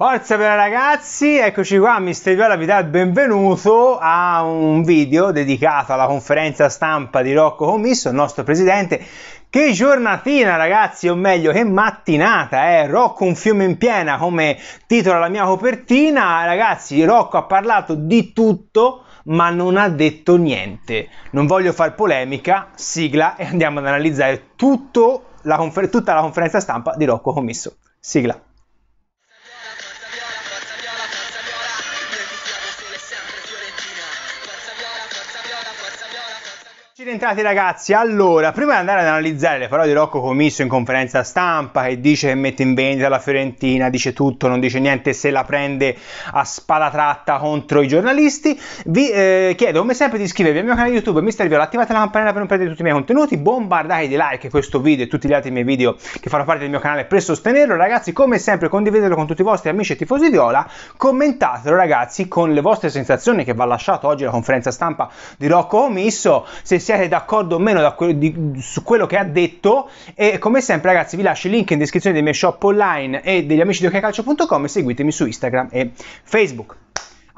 Forza bella ragazzi, eccoci qua, Mister Viola vi dà il benvenuto a un video dedicato alla conferenza stampa di Rocco Commisso, il nostro presidente. Che giornatina ragazzi, o meglio che mattinata, eh? Rocco un fiume in piena come titola la mia copertina, ragazzi Rocco ha parlato di tutto ma non ha detto niente. Non voglio far polemica, sigla e andiamo ad analizzare la tutta la conferenza stampa di Rocco Commisso. Sigla. Accidentati ragazzi, allora, prima di andare ad analizzare le parole di Rocco Comisso in conferenza stampa che dice che mette in vendita la Fiorentina, dice tutto, non dice niente se la prende a spada tratta contro i giornalisti, vi eh, chiedo come sempre di iscrivervi al mio canale YouTube Mister Viola, attivate la campanella per non perdere tutti i miei contenuti, bombardate di like questo video e tutti gli altri miei video che fanno parte del mio canale per sostenerlo, ragazzi come sempre condividetelo con tutti i vostri amici e tifosi Viola, commentatelo ragazzi con le vostre sensazioni che va lasciato oggi la conferenza stampa di Rocco Comisso, se siate d'accordo o meno que- di, su quello che ha detto e come sempre ragazzi vi lascio il link in descrizione del mio shop online e degli amici di OkCalcio.com e seguitemi su Instagram e Facebook.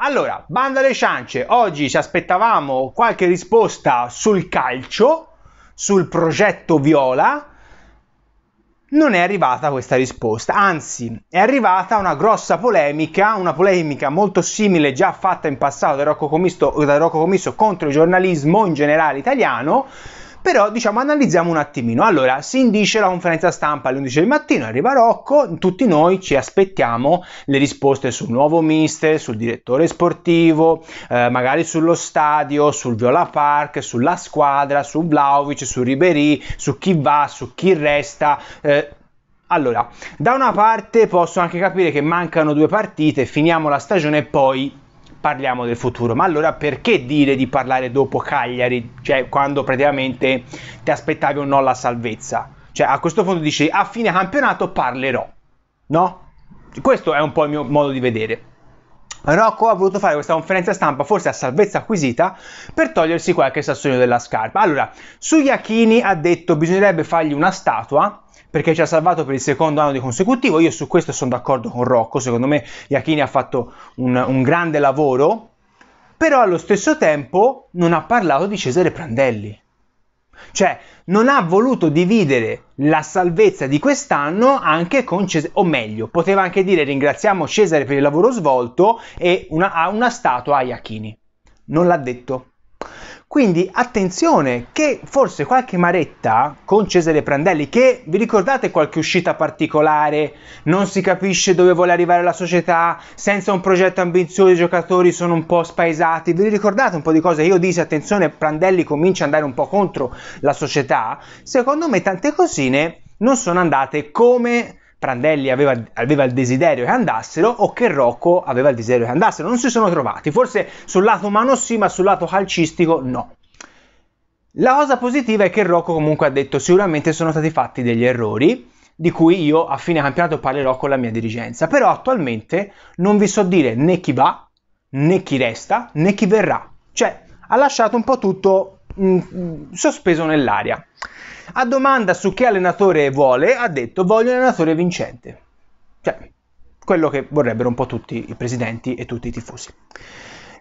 Allora, banda alle ciance, oggi ci aspettavamo qualche risposta sul calcio, sul progetto Viola, non è arrivata questa risposta, anzi è arrivata una grossa polemica, una polemica molto simile già fatta in passato da Rocco Comisso, da Rocco Comisso contro il giornalismo in generale italiano, però diciamo analizziamo un attimino. Allora, si indice la conferenza stampa alle 11 del mattino, arriva Rocco, tutti noi ci aspettiamo le risposte sul nuovo mister, sul direttore sportivo, eh, magari sullo stadio, sul Viola Park, sulla squadra, su Vlaovic, su Ribery, su chi va, su chi resta. Eh, allora, da una parte posso anche capire che mancano due partite, finiamo la stagione e poi parliamo del futuro. Ma allora perché dire di parlare dopo Cagliari, cioè quando praticamente ti aspettavi un no alla salvezza? Cioè a questo punto dici a fine campionato parlerò, no? Questo è un po' il mio modo di vedere. Rocco ha voluto fare questa conferenza stampa, forse a salvezza acquisita, per togliersi qualche sassolino della scarpa. Allora, su Suyachini ha detto che bisognerebbe fargli una statua perché ci ha salvato per il secondo anno di consecutivo. Io su questo sono d'accordo con Rocco, secondo me Iachini ha fatto un, un grande lavoro, però allo stesso tempo non ha parlato di Cesare Prandelli. Cioè, non ha voluto dividere la salvezza di quest'anno anche con Cesare, o meglio, poteva anche dire ringraziamo Cesare per il lavoro svolto e una, una statua a Iachini. Non l'ha detto. Quindi attenzione che forse qualche maretta con Cesare Prandelli, che vi ricordate qualche uscita particolare, non si capisce dove vuole arrivare la società, senza un progetto ambizioso i giocatori sono un po' spaesati, vi ricordate un po' di cose? Io dissi attenzione, Prandelli comincia ad andare un po' contro la società, secondo me tante cosine non sono andate come Prandelli aveva, aveva, il desiderio che andassero o che Rocco aveva il desiderio che andassero. Non si sono trovati, forse sul lato umano sì, ma sul lato calcistico no. La cosa positiva è che Rocco comunque ha detto sicuramente sono stati fatti degli errori di cui io a fine campionato parlerò con la mia dirigenza, però attualmente non vi so dire né chi va, né chi resta, né chi verrà. Cioè, ha lasciato un po' tutto mh, mm, mm, sospeso nell'aria. A domanda su che allenatore vuole, ha detto voglio un allenatore vincente. Cioè, quello che vorrebbero un po' tutti i presidenti e tutti i tifosi.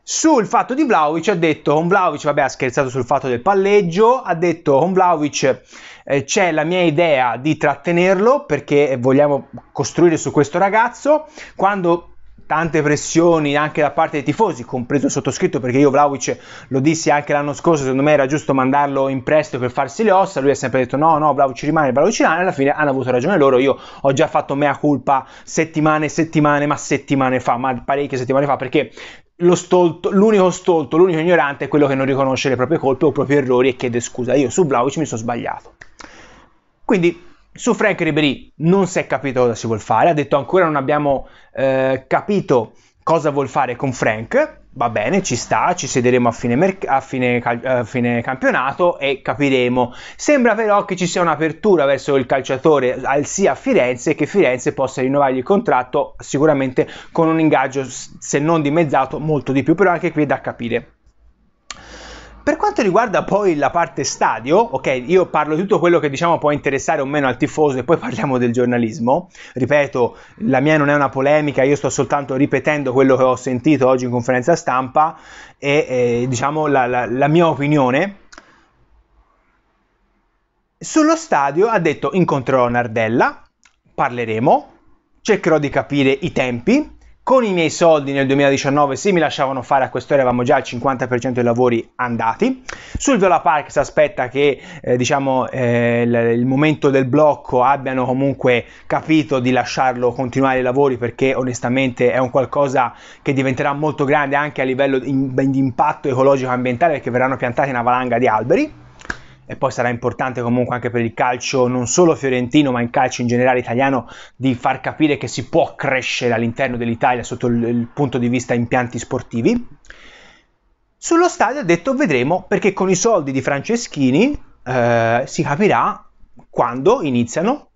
Sul fatto di Vlaovic ha detto, con Vlaovic vabbè ha scherzato sul fatto del palleggio, ha detto con Vlaovic eh, c'è la mia idea di trattenerlo perché vogliamo costruire su questo ragazzo, quando tante pressioni anche da parte dei tifosi, compreso il sottoscritto, perché io Vlaovic lo dissi anche l'anno scorso, secondo me era giusto mandarlo in prestito per farsi le ossa, lui ha sempre detto no, no, Vlaovic rimane, Vlaovic rimane, alla fine hanno avuto ragione loro, io ho già fatto mea culpa settimane settimane, ma settimane fa, ma parecchie settimane fa, perché Lo Stolto, l'unico stolto, l'unico ignorante è quello che non riconosce le proprie colpe o i propri errori e chiede scusa. Io su Vlaovic mi sono sbagliato. Quindi su Frank Ribery non si è capito cosa si vuol fare, ha detto ancora non abbiamo eh, capito cosa vuol fare con Frank, va bene, ci sta, ci sederemo a fine, merc- a, fine cal- a fine, campionato e capiremo. Sembra però che ci sia un'apertura verso il calciatore al sia a Firenze che Firenze possa rinnovargli il contratto sicuramente con un ingaggio se non dimezzato molto di più, però anche qui è da capire. Per quanto riguarda poi la parte stadio, ok, io parlo di tutto quello che diciamo può interessare o meno al tifoso e poi parliamo del giornalismo. Ripeto, la mia non è una polemica, io sto soltanto ripetendo quello che ho sentito oggi in conferenza stampa e, e diciamo la, la, la mia opinione. Sullo stadio ha detto incontrerò Nardella, parleremo, cercherò di capire i tempi, con i miei soldi nel 2019 se mi lasciavano fare a quest'ora avevamo già il 50% dei lavori andati sul Viola Park si aspetta che eh, diciamo eh, il, il momento del blocco abbiano comunque capito di lasciarlo continuare i lavori perché onestamente è un qualcosa che diventerà molto grande anche a livello di, di impatto ecologico e ambientale perché verranno piantati una valanga di alberi e poi sarà importante comunque anche per il calcio non solo fiorentino ma il calcio in generale italiano di far capire che si può crescere all'interno dell'Italia sotto il, il punto di vista impianti sportivi. Sullo stadio ha detto vedremo perché con i soldi di Franceschini eh, si capirà quando iniziano,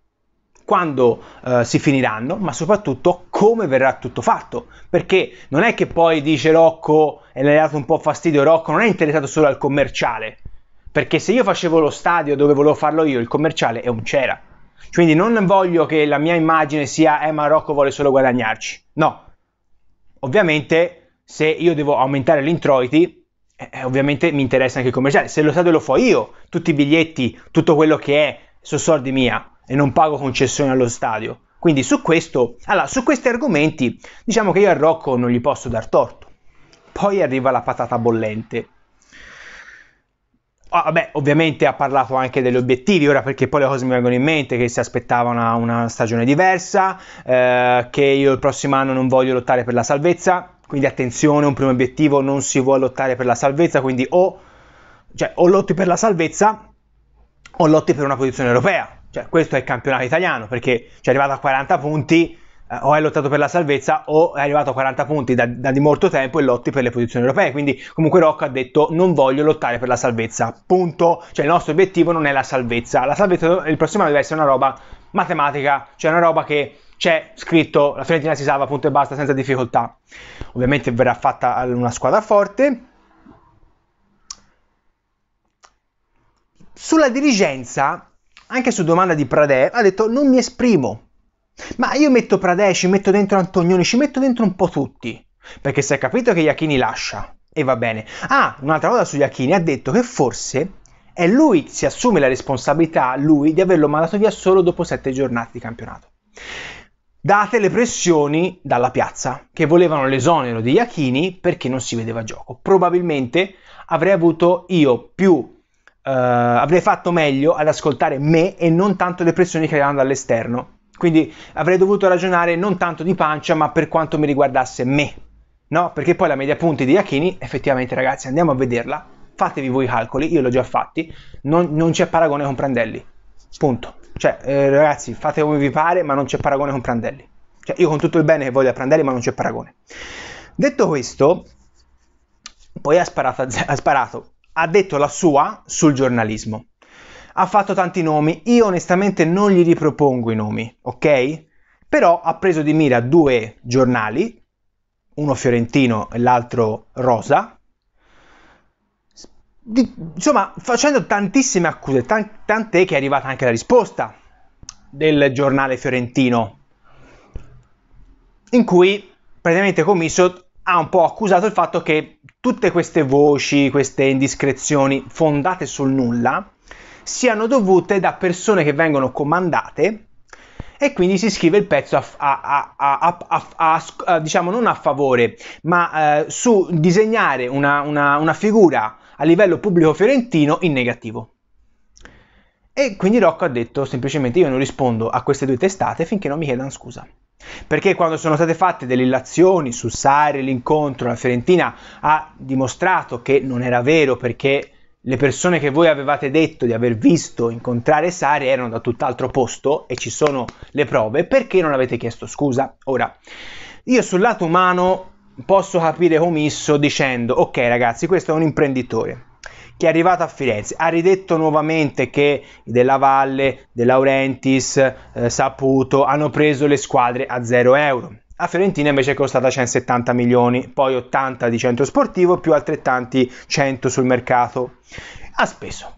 quando eh, si finiranno, ma soprattutto come verrà tutto fatto. Perché non è che poi dice Rocco e le ha dato un po' fastidio Rocco, non è interessato solo al commerciale, perché se io facevo lo stadio dove volevo farlo io, il commerciale è un c'era. Quindi non voglio che la mia immagine sia eh Marocco vuole solo guadagnarci. No. Ovviamente se io devo aumentare gli introiti, eh, eh ovviamente mi interessa anche il commerciale. Se lo stadio lo fo io, tutti i biglietti, tutto quello che è, sono soldi mia e non pago concessioni allo stadio. Quindi su questo, allora, su questi argomenti, diciamo che io a Rocco non gli posso dar torto. Poi arriva la patata bollente. Ah, beh, ovviamente ha parlato anche degli obiettivi, ora perché poi le cose mi vengono in mente, che si aspettava una, una stagione diversa, eh, che io il prossimo anno non voglio lottare per la salvezza, quindi attenzione, un primo obiettivo, non si vuole lottare per la salvezza, quindi o, cioè, o lotti per la salvezza o lotti per una posizione europea. Cioè, questo è il campionato italiano, perché ci è arrivato a 40 punti, eh, o hai lottato per la salvezza o è arrivato a 40 punti da, da, di molto tempo e lotti per le posizioni europee. Quindi comunque Rock ha detto non voglio lottare per la salvezza, punto. Cioè il nostro obiettivo non è la salvezza, la salvezza il prossimo anno deve essere una roba matematica, cioè una roba che c'è scritto la Fiorentina si salva, punto e basta, senza difficoltà. Ovviamente verrà fatta una squadra forte. Sulla dirigenza, anche su domanda di Pradè, ha detto non mi esprimo, ma io metto Pradè, ci metto dentro Antonioni, ci metto dentro un po' tutti. Perché si è capito che Iachini lascia. E va bene. Ah, un'altra cosa su Iachini, ha detto che forse è lui che si assume la responsabilità, lui, di averlo mandato via solo dopo sette giornate di campionato. Date le pressioni dalla piazza, che volevano l'esonero di Iachini perché non si vedeva gioco. Probabilmente avrei avuto io più Uh, avrei fatto meglio ad ascoltare me e non tanto le pressioni che arrivano dall'esterno quindi avrei dovuto ragionare non tanto di pancia, ma per quanto mi riguardasse me. No? Perché poi la media punti di Achini, effettivamente ragazzi, andiamo a vederla, fatevi voi i calcoli, io l'ho già fatti, non, non c'è paragone con Prandelli. Punto. Cioè, eh, ragazzi, fate come vi pare, ma non c'è paragone con Prandelli. Cioè, io con tutto il bene che voglio a Prandelli, ma non c'è paragone. Detto questo, poi ha sparato, ha sparato, ha detto la sua sul giornalismo ha fatto tanti nomi, io onestamente non gli ripropongo i nomi, ok? Però ha preso di mira due giornali, uno fiorentino e l'altro rosa, di, insomma facendo tantissime accuse, tant'è che è arrivata anche la risposta del giornale fiorentino, in cui praticamente Comiso ha un po' accusato il fatto che tutte queste voci, queste indiscrezioni fondate sul nulla, siano dovute da persone che vengono comandate e quindi si scrive il pezzo a, a, a, diciamo non a favore, ma eh, su disegnare una, una, una figura a livello pubblico fiorentino in negativo. E quindi Rocco ha detto semplicemente io non rispondo a queste due testate finché non mi chiedano scusa. Perché quando sono state fatte delle illazioni su Sari, l'incontro, la Fiorentina ha dimostrato che non era vero perché le persone che voi avevate detto di aver visto incontrare Sari erano da tutt'altro posto e ci sono le prove, perché non avete chiesto scusa? Ora, io sul lato umano posso capire Comisso dicendo, ok ragazzi, questo è un imprenditore, che è arrivato a Firenze. Ha ridetto nuovamente che Della Valle, De Laurentiis, eh, Saputo hanno preso le squadre a 0 euro. A Fiorentina invece è costata 170 cioè, milioni, poi 80 di centro sportivo più altrettanti 100 sul mercato. Ha speso.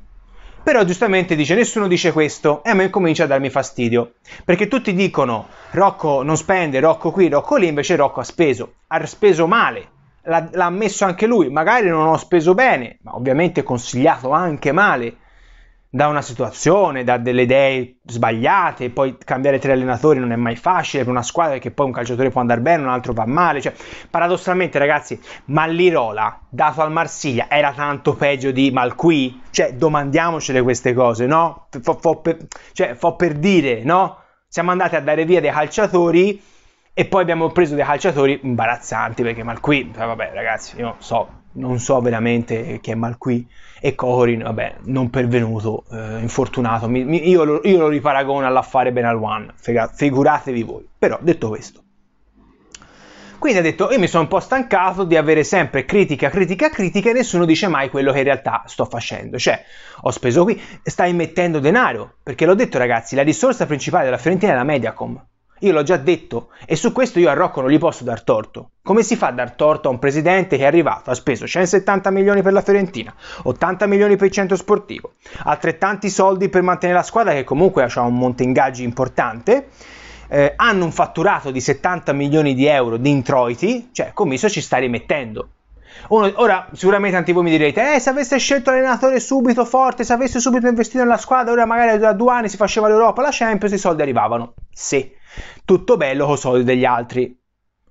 Però giustamente dice nessuno dice questo e a me comincia a darmi fastidio, perché tutti dicono Rocco non spende, Rocco qui, Rocco lì, invece Rocco ha speso, ha speso male, l'ha, l'ha ammesso anche lui, magari non ho speso bene, ma ovviamente consigliato anche male, da una situazione, da delle idee sbagliate, poi cambiare tre allenatori non è mai facile per una squadra che poi un calciatore può andare bene, un altro va male, cioè paradossalmente ragazzi, ma l'Irola dato al Marsiglia era tanto peggio di Malqui, cioè domandiamocele queste cose, no? Fo, fo per, cioè, fo per dire, no? Siamo andati a dare via dei calciatori e poi abbiamo preso dei calciatori imbarazzanti perché Malqui, cioè, vabbè ragazzi, io so non so veramente chi è mal qui, e Cocorin, vabbè, non pervenuto, eh, infortunato, mi, mi, io, lo, io, lo, riparagono all'affare Benalwan, figuratevi voi. Però detto questo, quindi ha detto io mi sono un po' stancato di avere sempre critica, critica, critica e nessuno dice mai quello che in realtà sto facendo, cioè ho speso qui, stai mettendo denaro, perché l'ho detto ragazzi, la risorsa principale della Fiorentina è la Mediacom, io l'ho già detto e su questo io a Rocco non gli posso dar torto. Come si fa a dar torto a un presidente che è arrivato, ha speso 170 milioni per la Fiorentina, 80 milioni per il centro sportivo, altrettanti soldi per mantenere la squadra che comunque ha un monte ingaggi importante, eh, hanno un fatturato di 70 milioni di euro di introiti, cioè Commisso ci sta rimettendo ora, sicuramente tanti voi mi direte, eh, se avesse scelto l'allenatore subito forte, se avesse subito investito nella squadra, ora magari da due anni si faceva l'Europa, la Champions, i soldi arrivavano. Sì, tutto bello con i soldi degli altri.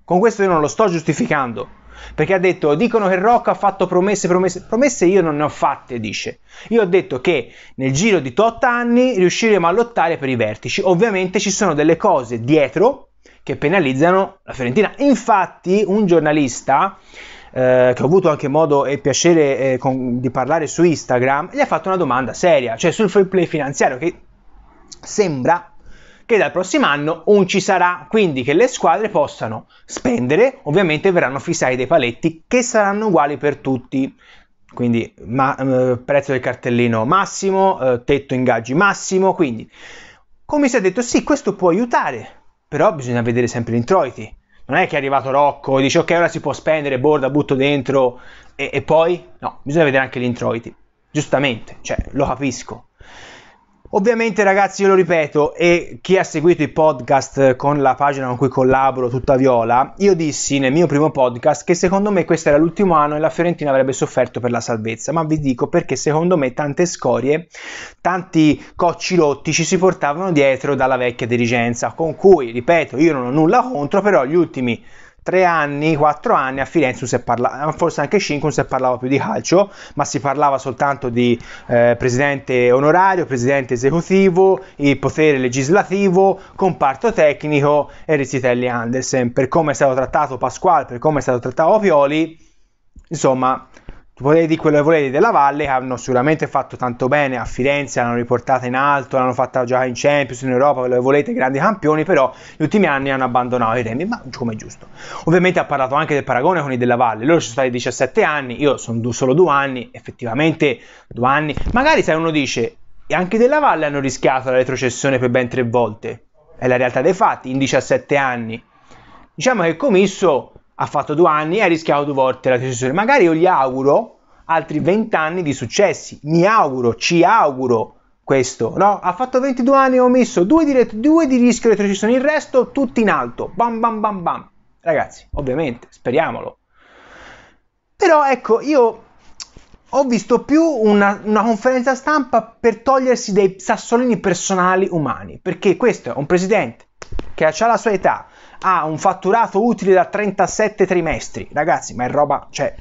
Con questo io non lo sto giustificando. Perché ha detto, dicono che Rocco ha fatto promesse, promesse, promesse io non ne ho fatte, dice. Io ho detto che nel giro di 8 anni riusciremo a lottare per i vertici. Ovviamente ci sono delle cose dietro che penalizzano la Fiorentina. Infatti un giornalista eh, che ho avuto anche modo e piacere eh, con, di parlare su Instagram, gli ha fatto una domanda seria, cioè sul fair play finanziario che sembra che dal prossimo anno un ci sarà, quindi che le squadre possano spendere, ovviamente verranno fissati dei paletti che saranno uguali per tutti. Quindi ma, eh, prezzo del cartellino massimo, eh, tetto ingaggi massimo, quindi come si è detto sì, questo può aiutare, però bisogna vedere sempre gli introiti non è che è arrivato Rocco e dice ok ora si può spendere, borda, butto dentro e, e poi no, bisogna vedere anche gli introiti, giustamente, cioè lo capisco. Ovviamente ragazzi io lo ripeto e chi ha seguito i podcast con la pagina con cui collaboro tutta viola, io dissi nel mio primo podcast che secondo me questo era l'ultimo anno e la Fiorentina avrebbe sofferto per la salvezza, ma vi dico perché secondo me tante scorie, tanti cocci rotti ci si portavano dietro dalla vecchia dirigenza con cui, ripeto, io non ho nulla contro, però gli ultimi tre anni, quattro anni a Firenze si parla, forse anche cinque, non si parlava più di calcio, ma si parlava soltanto di eh, presidente onorario, presidente esecutivo, il potere legislativo, comparto tecnico e Rizzitelli Andersen. Per come è stato trattato Pasquale, per come è stato trattato Pioli, insomma tu dire quello che volete della Valle, che hanno sicuramente fatto tanto bene a Firenze, l'hanno riportata in alto, l'hanno fatta giocare in Champions, in Europa, quello che volete, grandi campioni, però gli ultimi anni hanno abbandonato i remi, ma come è giusto. Ovviamente ha parlato anche del paragone con i della Valle, loro sono stati 17 anni, io sono du- solo due anni, effettivamente due anni. Magari se uno dice, e anche della Valle hanno rischiato la retrocessione per ben tre volte, è la realtà dei fatti, in 17 anni. Diciamo che il Comisso ha fatto due anni e ha rischiato due volte la decisione. Magari io gli auguro altri 20 anni di successi, mi auguro, ci auguro questo, no? Ha fatto 22 anni e ho messo due di, ret- due di rischio retrocessione, il resto tutti in alto, bam bam bam bam. Ragazzi, ovviamente, speriamolo. Però ecco, io ho visto più una, una, conferenza stampa per togliersi dei sassolini personali umani, perché questo è un presidente che ha la sua età, ha un fatturato utile da 37 trimestri. Ragazzi, ma è roba, cioè,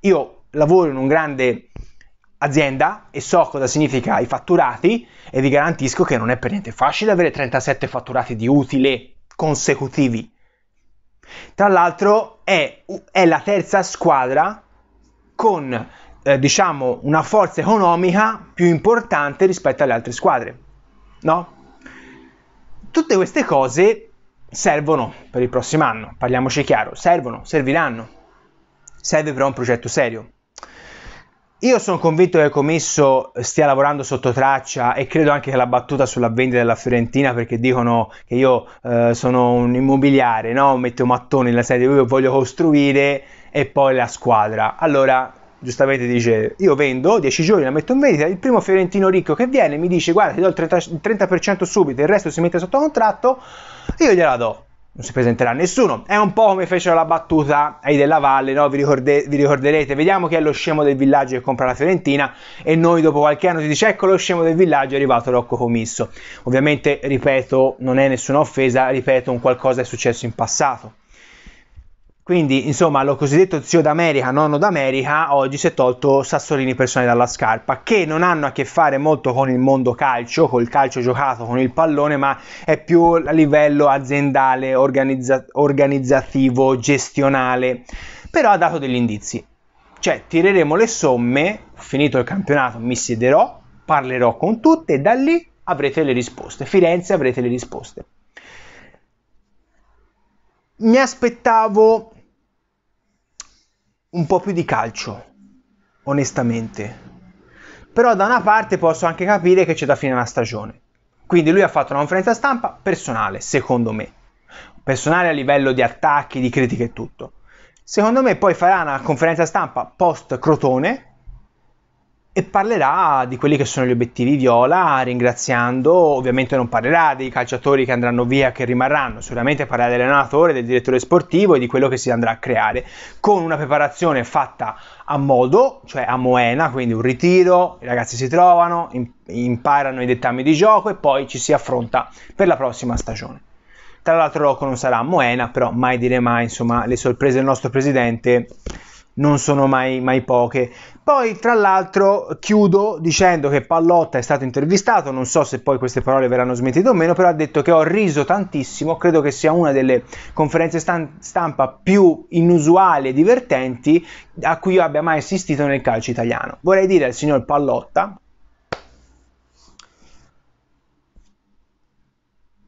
io lavoro in un grande azienda e so cosa significa i fatturati e vi garantisco che non è per niente facile avere 37 fatturati di utile consecutivi. Tra l'altro è, è la terza squadra con eh, diciamo una forza economica più importante rispetto alle altre squadre. No? Tutte queste cose servono per il prossimo anno, parliamoci chiaro, servono, serviranno, serve però un progetto serio. Io sono convinto che il commesso stia lavorando sotto traccia e credo anche che la battuta sulla vendita della Fiorentina, perché dicono che io eh, sono un immobiliare, no? metto mattoni nella serie, io voglio costruire e poi la squadra. Allora, giustamente dice, io vendo 10 giorni, la metto in vendita, il primo fiorentino ricco che viene mi dice, guarda, ti do il 30, subito, il resto si mette sotto contratto, io gliela do non si presenterà nessuno. È un po' come fecero la battuta ai della Valle, no? vi, ricorde- vi, ricorderete, vediamo chi è lo scemo del villaggio che compra la Fiorentina e noi dopo qualche anno ti dice ecco lo scemo del villaggio è arrivato Rocco Comisso. Ovviamente, ripeto, non è nessuna offesa, ripeto un qualcosa è successo in passato. Quindi, insomma, lo cosiddetto zio d'America, nonno d'America, oggi si è tolto sassolini personali dalla scarpa, che non hanno a che fare molto con il mondo calcio, col calcio giocato, con il pallone, ma è più a livello aziendale, organizza- organizzativo, gestionale. Però ha dato degli indizi. Cioè, tireremo le somme, finito il campionato mi siederò, parlerò con tutte e da lì avrete le risposte. Firenze avrete le risposte mi aspettavo un po' più di calcio, onestamente. Però da una parte posso anche capire che c'è da fine la stagione. Quindi lui ha fatto una conferenza stampa personale, secondo me. Personale a livello di attacchi, di critiche e tutto. Secondo me poi farà una conferenza stampa post Crotone, e parlerà di quelli che sono gli obiettivi viola, ringraziando, ovviamente non parlerà dei calciatori che andranno via, che rimarranno, sicuramente parlerà dell'allenatore, del direttore sportivo e di quello che si andrà a creare, con una preparazione fatta a modo, cioè a Moena, quindi un ritiro, i ragazzi si trovano, imparano i dettami di gioco e poi ci si affronta per la prossima stagione. Tra l'altro Rocco non sarà a Moena, però mai dire mai, insomma, le sorprese del nostro presidente non sono mai, mai poche. Poi, tra l'altro, chiudo dicendo che Pallotta è stato intervistato, non so se poi queste parole verranno smentite o meno, però ha detto che ho riso tantissimo, credo che sia una delle conferenze stampa più inusuali e divertenti a cui io abbia mai assistito nel calcio italiano. Vorrei dire al signor Pallotta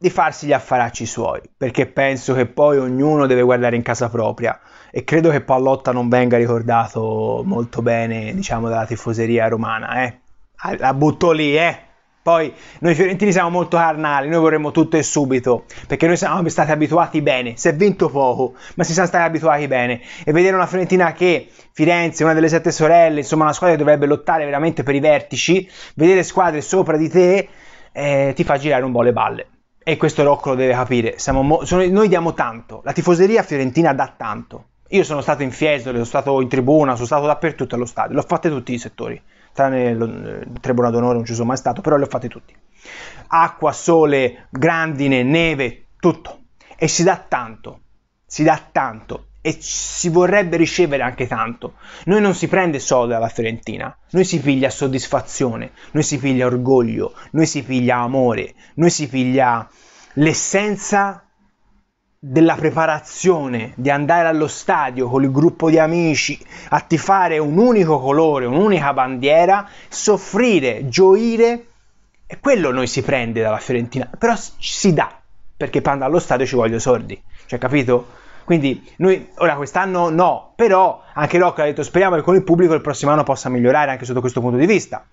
di farsi gli affaracci suoi, perché penso che poi ognuno deve guardare in casa propria e credo che Pallotta non venga ricordato molto bene, diciamo, dalla tifoseria romana, eh. Ah, la butto lì, eh. Poi noi fiorentini siamo molto carnali, noi vorremmo tutto e subito, perché noi siamo stati abituati bene, si è vinto poco, ma si siamo stati abituati bene. E vedere una Fiorentina che Firenze, una delle sette sorelle, insomma una squadra che dovrebbe lottare veramente per i vertici, vedere squadre sopra di te eh, ti fa girare un po' le balle. E questo Rocco lo deve capire. Mo- sono, noi diamo tanto, la tifoseria fiorentina dà tanto. Io sono stato in Fiesole, sono stato in tribuna, sono stato dappertutto allo stadio, l'ho fatte tutti i settori, tranne il eh, tribuna d'onore non ci sono mai stato, però le ho fatte tutti. Acqua, sole, grandine, neve, tutto. E si dà tanto, si dà tanto e si vorrebbe ricevere anche tanto. Noi non si prende soldi alla Fiorentina, noi si piglia soddisfazione, noi si piglia orgoglio, noi si piglia amore, noi si piglia l'essenza della preparazione, di andare allo stadio con il gruppo di amici a tifare un unico colore, un'unica bandiera, soffrire, gioire, e quello noi si prende dalla Fiorentina, però si dà, perché per andare allo stadio ci vogliono sordi, cioè capito? Quindi noi, ora quest'anno no, però anche Rocco ha detto speriamo che con il pubblico il prossimo anno possa migliorare anche sotto questo punto di vista.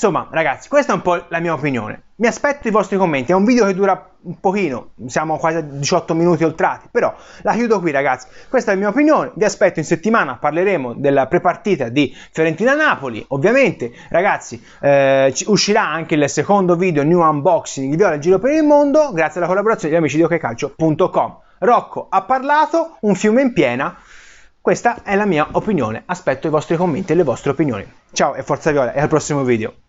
Insomma, ragazzi, questa è un po' la mia opinione. Mi aspetto i vostri commenti. È un video che dura un pochino, siamo quasi a 18 minuti oltrati, però la chiudo qui, ragazzi. Questa è la mia opinione. Vi aspetto in settimana, parleremo della prepartita di Fiorentina-Napoli. Ovviamente, ragazzi, eh, uscirà anche il secondo video new unboxing di Viola in giro per il mondo, grazie alla collaborazione di amici di OkCalcio.com. Rocco ha parlato, un fiume in piena. Questa è la mia opinione. Aspetto i vostri commenti e le vostre opinioni. Ciao e forza Viola e al prossimo video.